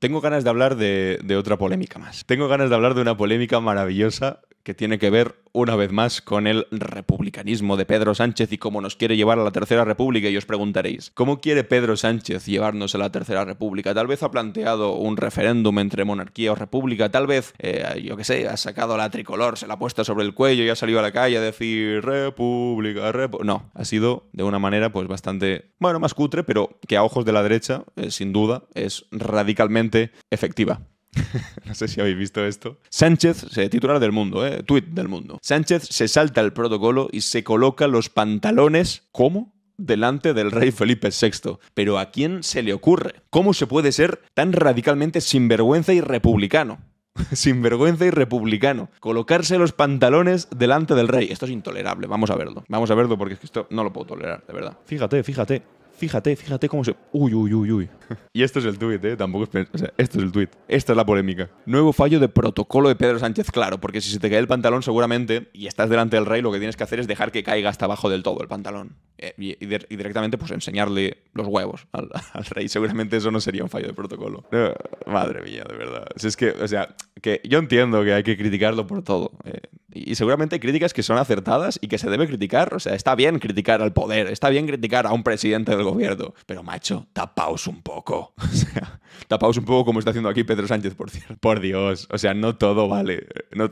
Tengo ganas de hablar de, otra polémica más. Tengo ganas de hablar de una polémica maravillosa que tiene que ver una vez más con el republicanismo de Pedro Sánchez y cómo nos quiere llevar a la Tercera República. Y os preguntaréis, ¿cómo quiere Pedro Sánchez llevarnos a la Tercera República? Tal vez ha planteado un referéndum entre monarquía o república, tal vez, eh, yo qué sé, ha sacado la tricolor, se la ha puesto sobre el cuello y ha salido a la calle a decir república, república. No, ha sido de una manera pues bastante, bueno, más cutre, pero que a ojos de la derecha, eh, sin duda, es radicalmente efectiva. no sé si habéis visto esto. Sánchez, se titular del mundo, ¿eh? Tweet del mundo. Sánchez se salta el protocolo y se coloca los pantalones. ¿Cómo? delante del rey Felipe VI. Pero ¿a quién se le ocurre? ¿Cómo se puede ser tan radicalmente sinvergüenza y republicano? sinvergüenza y republicano. Colocarse los pantalones delante del rey. Esto es intolerable. Vamos a verlo. Vamos a verlo porque es que esto no lo puedo tolerar, de verdad. Fíjate, fíjate. Fíjate, fíjate cómo se. Uy, uy, uy, uy. y esto es el tuit, ¿eh? Tampoco es. O sea, esto es el tuit. Esta es la polémica. Nuevo fallo de protocolo de Pedro Sánchez, claro, porque si se te cae el pantalón, seguramente, y estás delante del rey, lo que tienes que hacer es dejar que caiga hasta abajo del todo el pantalón. Eh, y, directamente, pues enseñarle los huevos al, rey. Seguramente eso no sería un fallo de protocolo. Eh, madre mía, de verdad. Si es que, o sea, que yo entiendo que hay que criticarlo por todo. Eh, y seguramente hay críticas que son acertadas y que se debe criticar. O sea, está bien criticar al poder, está bien criticar a un presidente del gobierno. Pero, macho, tapaos un poco. O sea, tapaos un poco como está haciendo aquí Pedro Sánchez, por, cierto. por Dios. O sea, no todo vale.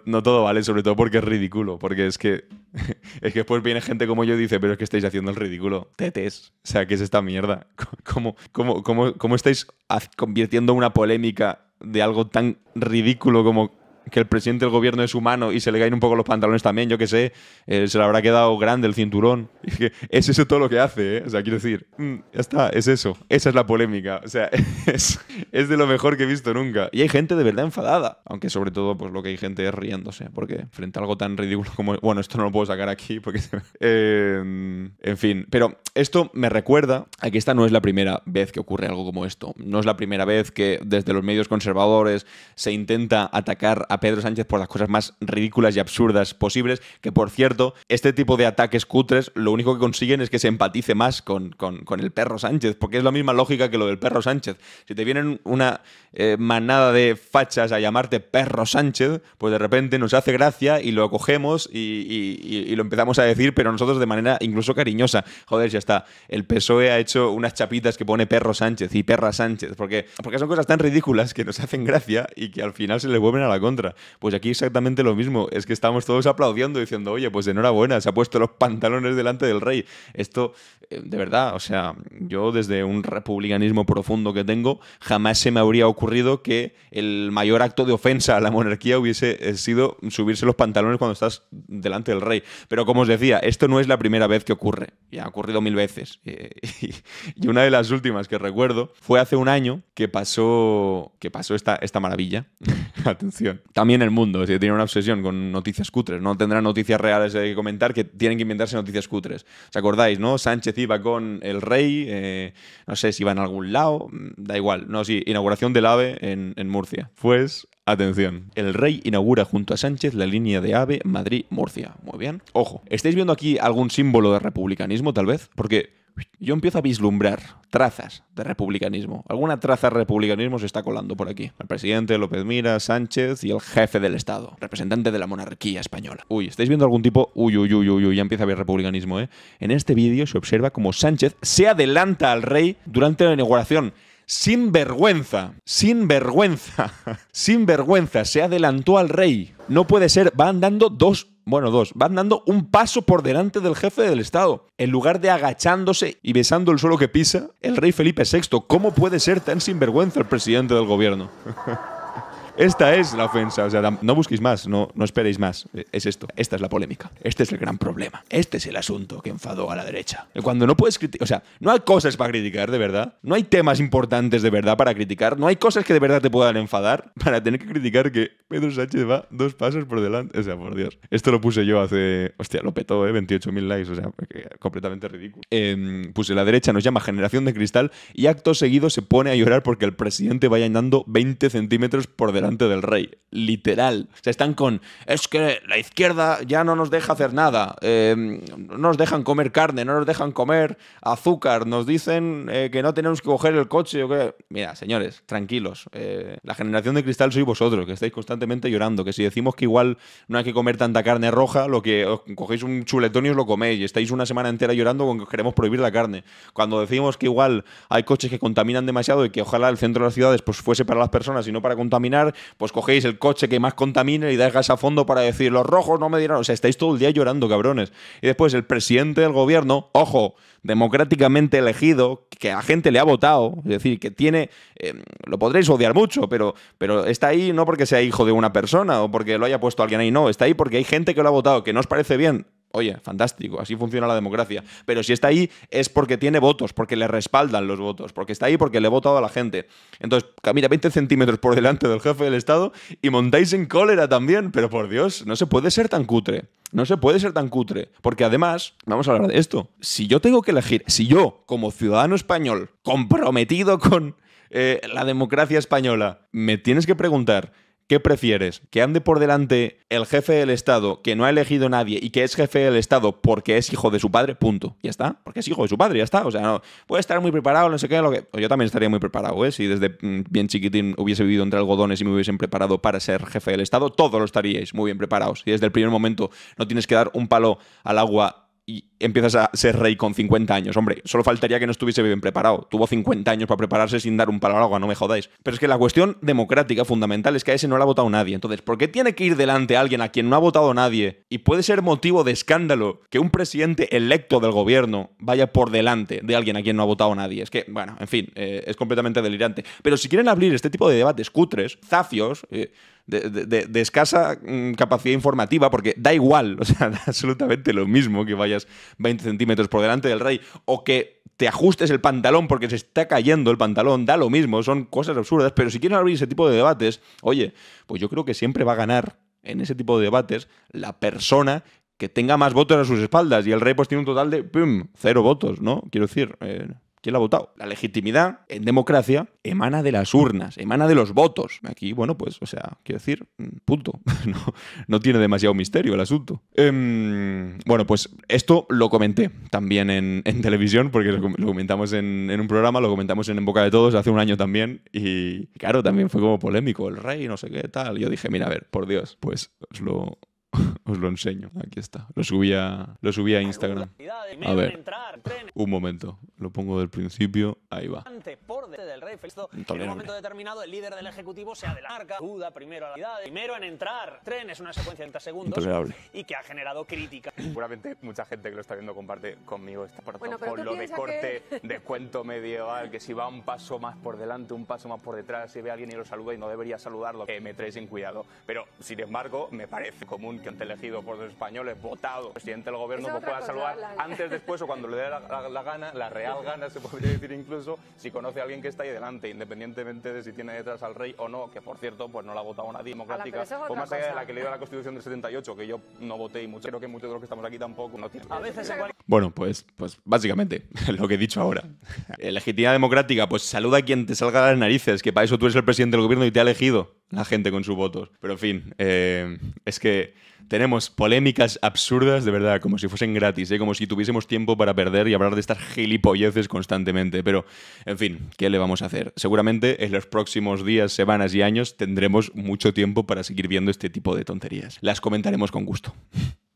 No, todo vale, sobre todo porque es ridículo. Porque es que. Es que después viene gente como yo y dice, pero es que estáis haciendo el ridículo. Tetes. O sea, ¿qué es esta mierda? cómo estáis convirtiendo una polémica de algo tan ridículo como que el presidente del gobierno es humano y se le caen un poco los pantalones también, yo qué sé, eh, se le habrá quedado grande el cinturón. Es eso todo lo que hace, ¿eh? O sea, quiero decir, mm, ya está, es eso. Esa es la polémica. O sea, es, de lo mejor que he visto nunca. Y hay gente de verdad enfadada. Aunque sobre todo, pues lo que hay gente es riéndose, porque frente a algo tan ridículo como, bueno, esto no lo puedo sacar aquí, porque... Eh, en fin, pero esto me recuerda a que esta no es la primera vez que ocurre algo como esto. No es la primera vez que desde los medios conservadores se intenta atacar a Pedro Sánchez por las cosas más ridículas y absurdas posibles, que por cierto, este tipo de ataques cutres lo único que consiguen es que se empatice más con, con, el perro Sánchez, porque es la misma lógica que lo del perro Sánchez. Si te vienen una eh, manada de fachas a llamarte perro Sánchez, pues de repente nos hace gracia y lo acogemos y, lo empezamos a decir, pero nosotros de manera incluso cariñosa. Joder, ya está. El PSOE ha hecho unas chapitas que pone perro Sánchez y perra Sánchez, porque, porque son cosas tan ridículas que nos hacen gracia y que al final se le vuelven a la contra. Pues aquí exactamente lo mismo, es que estamos todos aplaudiendo diciendo, oye, pues enhorabuena, se ha puesto los pantalones delante del rey. Esto, eh, de verdad, o sea, yo desde un republicanismo profundo que tengo, jamás se me habría ocurrido que el mayor acto de ofensa a la monarquía hubiese eh, sido subirse los pantalones cuando estás delante del rey. Pero como os decía, esto no es la primera vez que ocurre, ya ha ocurrido mil veces. Y una de las últimas que recuerdo fue hace un año que pasó, que pasó esta, esta maravilla. Atención también el mundo, es tiene una obsesión con noticias cutres, no tendrá noticias reales de que comentar, que tienen que inventarse noticias cutres. ¿Os acordáis, no? Sánchez iba con el rey, eh, no sé si iba en algún lado, mm, da igual, no, sí, inauguración del AVE en, en Murcia. Pues Atención. El rey inaugura junto a Sánchez la línea de AVE Madrid-Murcia. Muy bien. Ojo, ¿estáis viendo aquí algún símbolo de republicanismo tal vez? Porque yo empiezo a vislumbrar trazas de republicanismo. Alguna traza de republicanismo se está colando por aquí. El presidente López Mira, Sánchez y el jefe del Estado, representante de la monarquía española. Uy, ¿estáis viendo algún tipo? Uy, uy, uy, uy, ya empieza a haber republicanismo, ¿eh? En este vídeo se observa como Sánchez se adelanta al rey durante la inauguración sin vergüenza, sin vergüenza, sin vergüenza, se adelantó al rey. No puede ser, va andando dos bueno, dos, van dando un paso por delante del jefe del Estado. En lugar de agachándose y besando el suelo que pisa, el rey Felipe VI. ¿Cómo puede ser tan sinvergüenza el presidente del gobierno? Esta es la ofensa. O sea, no busquéis más, no, no esperéis más. Eh, es esto. Esta es la polémica. Este es el gran problema. Este es el asunto que enfadó a la derecha. Eh, cuando no puedes criticar. O sea, no hay cosas para criticar, de verdad. No hay temas importantes de verdad para criticar. No hay cosas que de verdad te puedan enfadar para tener que criticar que Pedro Sánchez va dos pasos por delante. O sea, por Dios. Esto lo puse yo hace. Hostia, lo petó, ¿eh? 28.000 likes. O sea, eh, completamente ridículo. Em, puse la derecha nos llama generación de cristal y acto seguido se pone a llorar porque el presidente vaya andando 20 centímetros por delante del rey, literal. O están con, es que la izquierda ya no nos deja hacer nada, em, no nos dejan comer carne, no nos dejan comer azúcar, nos dicen eh, que no tenemos que coger el coche. O Mira, señores, tranquilos, eh, la generación de cristal sois vosotros, que estáis constantemente llorando, que si decimos que igual no hay que comer tanta carne roja, lo que cogéis un chuletón y os lo coméis, y estáis una semana entera llorando con que queremos prohibir la carne. Cuando decimos que igual hay coches que contaminan demasiado y que ojalá el centro de las ciudades pues fuese para las personas y no para contaminar, pues cogéis el coche que más contamine y dais gas a fondo para decir, los rojos no me dirán, o sea, estáis todo el día llorando, cabrones. Y después el presidente del gobierno, ojo, democráticamente elegido, que a gente le ha votado, es decir, que tiene, eh, lo podréis odiar mucho, pero, pero está ahí no porque sea hijo de una persona o porque lo haya puesto alguien ahí, no, está ahí porque hay gente que lo ha votado, que no os parece bien, Oye, fantástico, así funciona la democracia. Pero si está ahí es porque tiene votos, porque le respaldan los votos, porque está ahí porque le ha votado a la gente. Entonces, camina 20 centímetros por delante del jefe del Estado y montáis en cólera también. Pero por Dios, no se puede ser tan cutre. No se puede ser tan cutre. Porque además, vamos a hablar de esto. Si yo tengo que elegir, si yo, como ciudadano español, comprometido con eh, la democracia española, me tienes que preguntar ¿Qué prefieres? ¿Que ande por delante el jefe del Estado que no ha elegido nadie y que es jefe del Estado porque es hijo de su padre? Punto. Ya está. Porque es hijo de su padre, ya está. O sea, no, puede estar muy preparado, no sé qué, lo que. Pues yo también estaría muy preparado, ¿eh? Si desde mm, bien chiquitín hubiese vivido entre algodones y me hubiesen preparado para ser jefe del Estado, todos lo estaríais muy bien preparados. Y desde el primer momento no tienes que dar un palo al agua y empiezas a ser rey con 50 años. Hombre, solo faltaría que no estuviese bien preparado. Tuvo 50 años para prepararse sin dar un palo al agua, no me jodáis. Pero es que la cuestión democrática fundamental es que a ese no le ha votado nadie. Entonces, ¿por qué tiene que ir delante a alguien a quien no ha votado nadie? Y puede ser motivo de escándalo que un presidente electo del gobierno vaya por delante de alguien a quien no ha votado nadie. Es que, bueno, en fin, eh, es completamente delirante. Pero si quieren abrir este tipo de debates cutres, zafios... Eh, de, de, escasa mm, capacidad informativa, porque da igual, o sea, da absolutamente lo mismo que vayas 20 centímetros por delante del rey, o que te ajustes el pantalón porque se está cayendo el pantalón, da lo mismo, son cosas absurdas, pero si quieren abrir ese tipo de debates, oye, pues yo creo que siempre va a ganar en ese tipo de debates la persona que tenga más votos a sus espaldas y el rey pues tiene un total de, ¡pum!, cero votos, ¿no? Quiero decir... Eh, la ha votado? La legitimidad en democracia emana de las urnas, emana de los votos. Aquí, bueno, pues, o sea, quiero decir, mm, punto. No, tiene demasiado misterio el asunto. Em, bueno, pues esto lo comenté también en, televisión, porque lo, comentamos en, en, un programa, lo comentamos en En Boca de Todos hace un año también, y claro, también fue como polémico, el rey, no sé qué tal. Yo dije, mira, a ver, por Dios, pues os lo, os lo enseño. Aquí está. Lo subí a, lo subí a Instagram. A ver. Un momento. Lo pongo del principio. Ahí va. En un momento determinado, el líder del ejecutivo se adelanta. Duda primero Primero en entrar. Tren es una secuencia de 30 segundos. Y que ha generado crítica. Seguramente mucha gente que lo está viendo comparte conmigo esta por con lo de corte descuento de cuento medieval. Que si va un paso más por delante, un paso más por detrás, si ve a alguien y lo saluda y no debería saludarlo, que me traes en cuidado. Pero, sin embargo, me parece común que ante el por los españoles, votado, presidente del gobierno, pues pueda saludar antes, después o cuando le dé la, gana, la real gana, se podría decir incluso, si conoce a alguien que está ahí delante, independientemente de si tiene detrás al rey o no, que por cierto, pues no la ha votado nadie ah, democrática, o más allá de la que le dio la Constitución del 78, que yo no voté y mucho, creo que muchos de los que estamos aquí tampoco. Bueno, pues, pues básicamente lo que he dicho ahora. Eh, legitimidad democrática, pues saluda a quien te salga de las narices, que para eso tú eres el presidente del gobierno y te ha elegido la gente con sus votos. Pero en fin, eh, es que tenemos polémicas absurdas, de verdad, como si fuesen gratis, ¿eh? como si tuviésemos tiempo para perder y hablar de estas gilipolleces constantemente. Pero, en fin, ¿qué le vamos a hacer? Seguramente en los próximos días, semanas y años tendremos mucho tiempo para seguir viendo este tipo de tonterías. Las comentaremos con gusto.